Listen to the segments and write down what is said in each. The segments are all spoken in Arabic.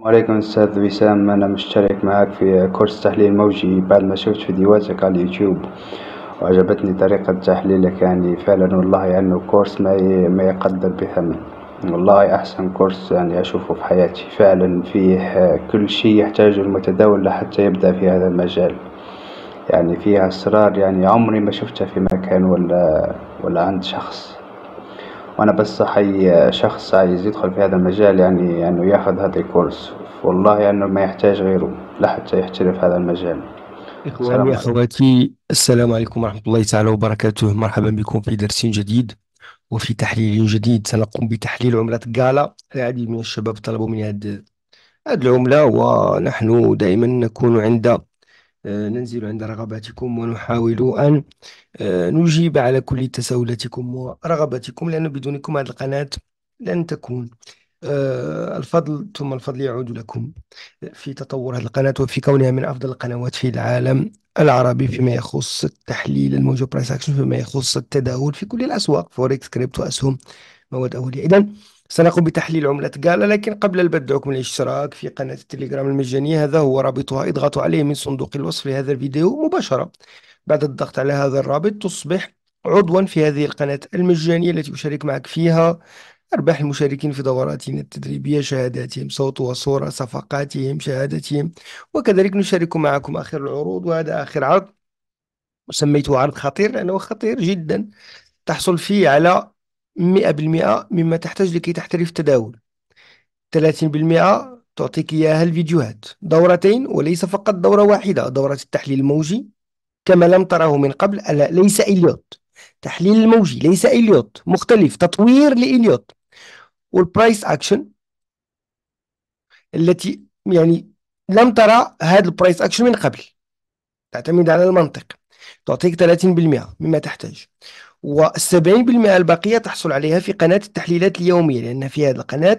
السلام عليكم استاذ وسام انا مشترك معك في كورس تحليل موجي بعد ما شفت فيديوهاتك على اليوتيوب وعجبتني طريقة تحليلك يعني فعلا والله يعني كورس ما ما يقدر بثمن والله احسن كورس يعني اشوفه في حياتي فعلا فيه كل شيء يحتاجه المتداول لحتى يبدأ في هذا المجال يعني فيه اسرار يعني عمري ما شفتها في مكان ولا ولا عند شخص وأنا بس أحيي شخص عايز يدخل في هذا المجال يعني أنه ياخذ هذا الكورس والله أنه ما يحتاج غيره لحتى يحترف هذا المجال إخواني أخواتي السلام عليكم ورحمة الله تعالى وبركاته مرحبا بكم في درس جديد وفي تحليل جديد سنقوم بتحليل عملة غالا العديد من الشباب طلبوا مني هذه العملة ونحن دائما نكون عند آه، ننزل عند رغباتكم ونحاول أن آه، نجيب على كل تساؤلاتكم ورغباتكم لأن بدونكم هذه القناة لن تكون آه، الفضل ثم الفضل يعود لكم في تطور هذه القناة وفي كونها من أفضل القنوات في العالم العربي فيما يخص التحليل الموجو برايس أكشن فيما يخص التداول في كل الأسواق فوركس كريبتو أسهم مواد أولية إذا سنقوم بتحليل عملة غالا لكن قبل بدعكم الاشتراك في قناة التليجرام المجانية هذا هو رابطها اضغطوا عليه من صندوق الوصف لهذا الفيديو مباشرة بعد الضغط على هذا الرابط تصبح عضوا في هذه القناة المجانية التي أشارك معك فيها أرباح المشاركين في دوراتنا التدريبية شهاداتهم صوت وصورة صفقاتهم شهادتهم وكذلك نشارك معكم آخر العروض وهذا آخر عرض سميته عرض خطير لأنه خطير جدا تحصل فيه على 100% مما تحتاج لكي تحترف التداول 30% تعطيك إياها الفيديوهات دورتين وليس فقط دورة واحدة دورة التحليل الموجي كما لم تره من قبل ألا ليس إليوت تحليل الموجي ليس إليوت مختلف تطوير لإليوت والبرايس أكشن التي يعني لم ترى هذا البرايس أكشن من قبل تعتمد على المنطق تعطيك 30% مما تحتاج و70% الباقية تحصل عليها في قناة التحليلات اليومية لأن في هذه القناة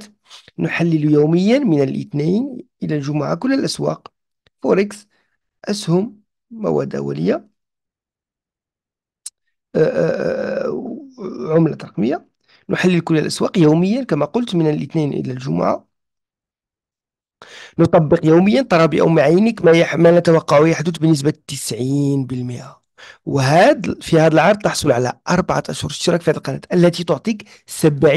نحلل يوميا من الاثنين إلى الجمعة كل الأسواق فوركس أسهم مواد أولية آه، آه، آه، عملة رقمية نحلل كل الأسواق يوميا كما قلت من الاثنين إلى الجمعة نطبق يوميا ترى بأم عينك ما, يح... ما نتوقعه يحدث بنسبة 90% وهذا في هذا العرض تحصل على أربعة أشهر اشتراك في هذه القناة التي تعطيك 70%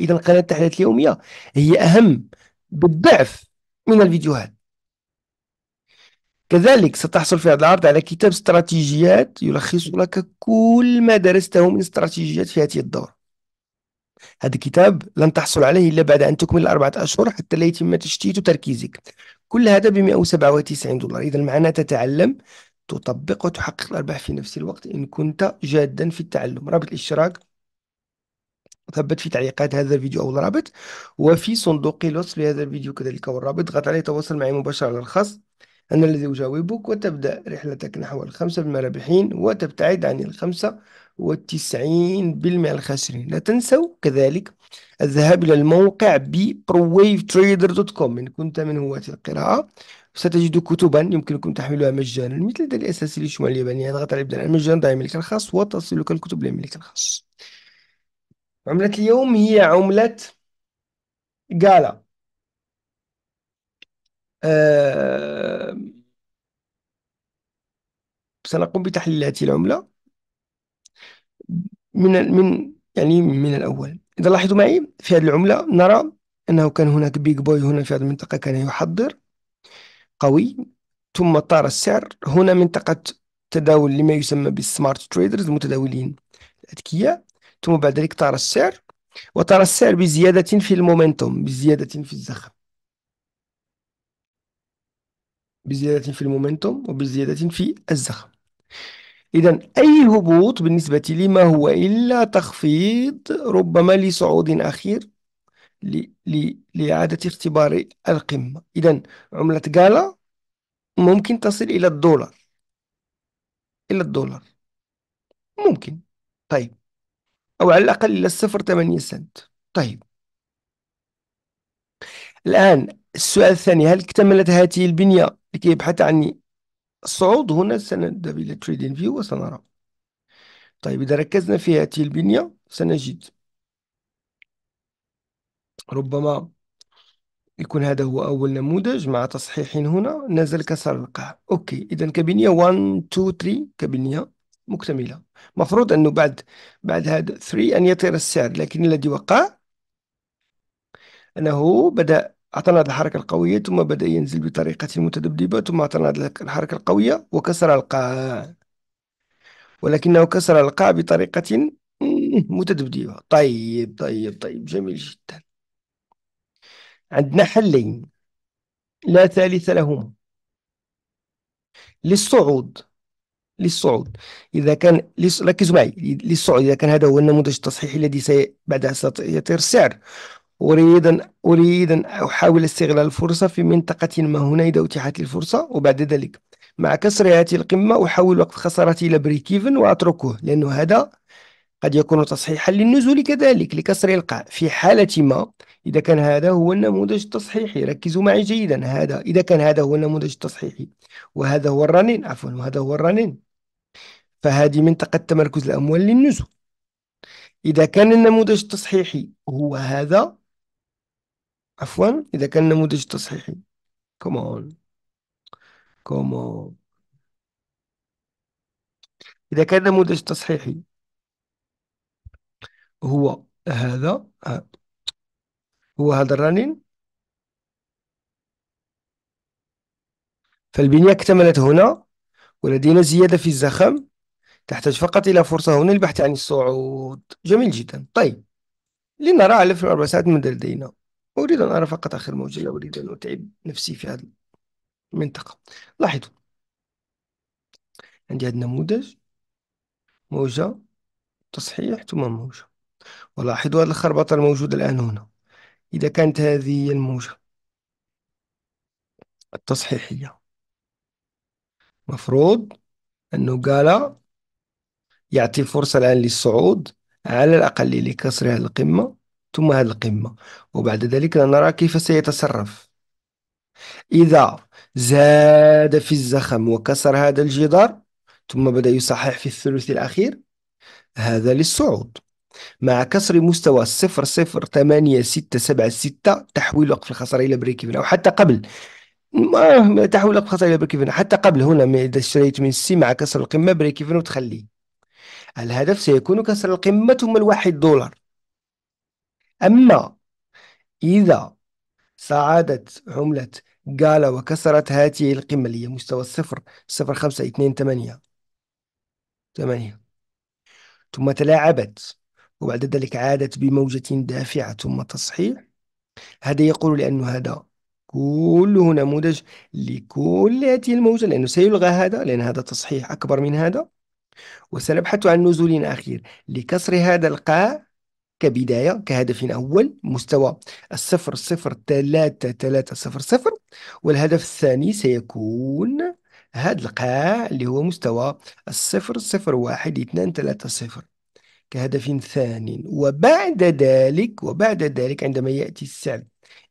إذا القناة التحليلات اليومية هي أهم بالضعف من الفيديوهات كذلك ستحصل في هذا العرض على كتاب استراتيجيات يلخص لك كل ما درسته من استراتيجيات في هذه الدورة هذا الكتاب لن تحصل عليه إلا بعد أن تكمل أربعة أشهر حتى لا يتم تشتيت تركيزك كل هذا ب 197 دولار إذا معنا تتعلم تطبق وتحقق الأرباح في نفس الوقت إن كنت جادا في التعلم رابط الاشتراك ثبت في تعليقات هذا الفيديو أو الرابط وفي صندوق الوصف لهذا الفيديو كذلك والرابط ضغط عليه تواصل معي مباشرة على الخاص أنا الذي أجاوبك وتبدأ رحلتك نحو الخمسة بالمرابحين وتبتعد عن الخمسة والتسعين بالمئة الخاسرين لا تنسوا كذلك الذهاب إلى الموقع بprowavetrader.com إن كنت من هواة القراءة ستجد كتبا يمكنكم تحميلها مجانا مثل دليل أساسي للشمال الياباني اضغط على إبدال المجان ضع ملك الخاص وتصلك الكتب لملك الخاص عملة اليوم هي عملة غالا آه، سنقوم بتحليل هذه العملة من من يعني من الأول إذا لاحظوا معي في هذه العملة نرى أنه كان هناك بيج بوي هنا في هذه المنطقة كان يحضر قوي ثم طار السعر هنا منطقة تداول لما يسمى بالسمارت تريدرز المتداولين الأذكياء ثم بعد ذلك طار السعر وطار السعر بزيادة في المومنتوم بزيادة في الزخم بزيادة في المومنتوم وبزيادة في الزخم إذا أي هبوط بالنسبة لي ما هو إلا تخفيض ربما لصعود أخير لإعادة اختبار القمة إذا عملة جالا ممكن تصل إلى الدولار إلى الدولار ممكن طيب أو على الأقل إلى الصفر ثمانية سنت طيب الآن السؤال الثاني هل اكتملت هذه البنية لكي يبحث عن الصعود هنا سنذهب إلى تريدين فيو وسنرى طيب إذا ركزنا في هذه البنية سنجد ربما يكون هذا هو أول نموذج مع تصحيح هنا نزل كسر القاع أوكي إذا كبنية 1 2 3 كبنية مكتملة مفروض أنه بعد بعد هذا 3 أن يطير السعر لكن الذي وقع أنه بدأ أعطانا هذه الحركة القوية ثم بدأ ينزل بطريقة متذبذبة ثم أعطانا هذه الحركة القوية وكسر القاع ولكنه كسر القاع بطريقة متذبذبة طيب طيب طيب جميل جدا عندنا حلين لا ثالث لهما للصعود للصعود إذا كان ركزوا معي للصعود إذا كان هذا هو النموذج التصحيحي الذي سي... بعدها سيطير السعر أريد أن أريد أن أحاول استغلال الفرصة في منطقة ما هنا إذا أتيحت لي الفرصة وبعد ذلك مع كسر هذه القمة أحاول وقت خسارتي إلى بريكيفن وأتركه لأنه هذا قد يكون تصحيحا للنزول كذلك لكسر القاع في حالة ما إذا كان هذا هو النموذج التصحيحي ركزوا معي جيدا هذا إذا كان هذا هو النموذج التصحيحي وهذا هو الرنين عفوا وهذا هو الرنين فهذه منطقة تمركز الأموال للنزول إذا كان النموذج التصحيحي هو هذا عفوا إذا كان نموذج تصحيحي كوم أون إذا كان نموذج تصحيحي هو هذا آه، هو هذا الرنين فالبنية اكتملت هنا ولدينا زيادة في الزخم تحتاج فقط إلى فرصة هنا للبحث عن الصعود جميل جدا طيب لنرى على في الأربع ساعات من لدينا أريد أن أرى فقط آخر موجة لا أريد أن أتعب نفسي في هذه المنطقة لاحظوا عندي هذا النموذج موجة تصحيح ثم موجة ولاحظوا هذه الخربطة الموجودة الآن هنا إذا كانت هذه هي الموجة التصحيحية مفروض أنه قال يعطي فرصة الآن للصعود على الأقل لكسر هذه القمة ثم هذه القمة وبعد ذلك نرى كيف سيتصرف إذا زاد في الزخم وكسر هذا الجدار ثم بدأ يصحح في الثلث الأخير هذا للصعود مع كسر مستوى 008676 تحويل وقف الخسارة إلى بريك إيفن أو حتى قبل ما تحويل وقف الخسارة إلى بريك إيفن حتى قبل هنا إذا اشتريت من السي مع كسر القمة بريك إيفن وتخليه الهدف سيكون كسر القمة ثم الواحد دولار أما إذا صعدت عملة جالا وكسرت هذه القمة اللي هي مستوى الصفر صفر خمسة اثنين ثمانية ثمانية ثم تلاعبت وبعد ذلك عادت بموجة دافعة ثم تصحيح هذا يقول لأن هذا كله نموذج لكل هذه الموجة لأنه سيلغى هذا لأن هذا تصحيح أكبر من هذا وسنبحث عن نزول أخير لكسر هذا القاع كبداية كهدف أول مستوى الصفر صفر ثلاثة ثلاثة صفر صفر والهدف الثاني سيكون هذا القاع اللي هو مستوى الصفر صفر واحد اثنان ثلاثة صفر كهدف ثاني وبعد ذلك وبعد ذلك عندما يأتي السعر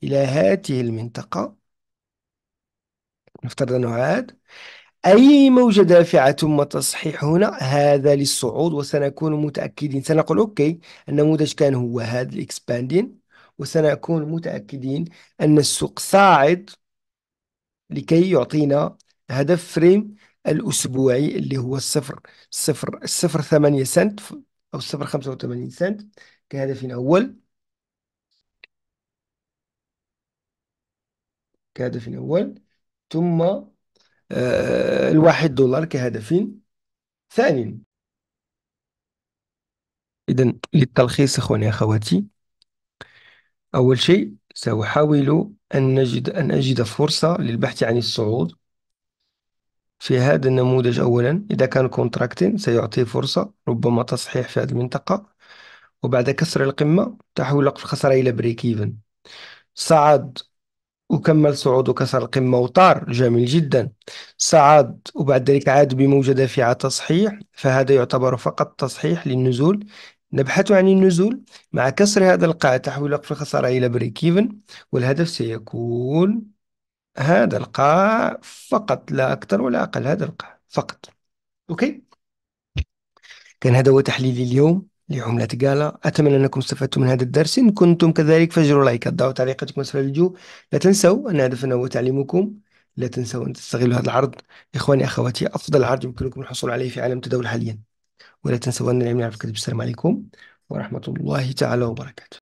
إلى هذه المنطقة نفترض أنه عاد أي موجة دافعة ثم تصحيح هنا هذا للصعود وسنكون متأكدين سنقول أوكي النموذج كان هو هذا الإكسباندين وسنكون متأكدين أن السوق صاعد لكي يعطينا هدف فريم الأسبوعي اللي هو الصفر صفر صفر ثمانية سنت أو الصفر خمسة وثمانين سنت كهدف أول كهدف أول ثم الواحد دولار كهدفين ثانيا إذا للتلخيص أخواني أخواتي أول شيء سأحاول أن نجد أن أجد فرصة للبحث عن الصعود في هذا النموذج أولا إذا كان كونتراكتين سيعطي فرصة ربما تصحيح في هذه المنطقة وبعد كسر القمة تحول الخسارة إلى بريك إيفن صعد وكمل صعود وكسر القمة وطار جميل جدا صعد وبعد ذلك عاد بموجة دافعة تصحيح فهذا يعتبر فقط تصحيح للنزول نبحث عن النزول مع كسر هذا القاع تحويل وقف الخسارة إلى بريك إيفن والهدف سيكون هذا القاع فقط لا أكثر ولا أقل هذا القاع فقط أوكي كان هذا هو تحليلي اليوم لعملة جالا أتمنى أنكم استفدتم من هذا الدرس إن كنتم كذلك فاجروا لايك ضعوا تعليقاتكم أسفل الفيديو لا تنسوا أن هدفنا هو تعليمكم لا تنسوا أن تستغلوا هذا العرض إخواني أخواتي أفضل عرض يمكنكم الحصول عليه في عالم التداول حاليا ولا تنسوا أن العلم كذب السلام عليكم ورحمة الله تعالى وبركاته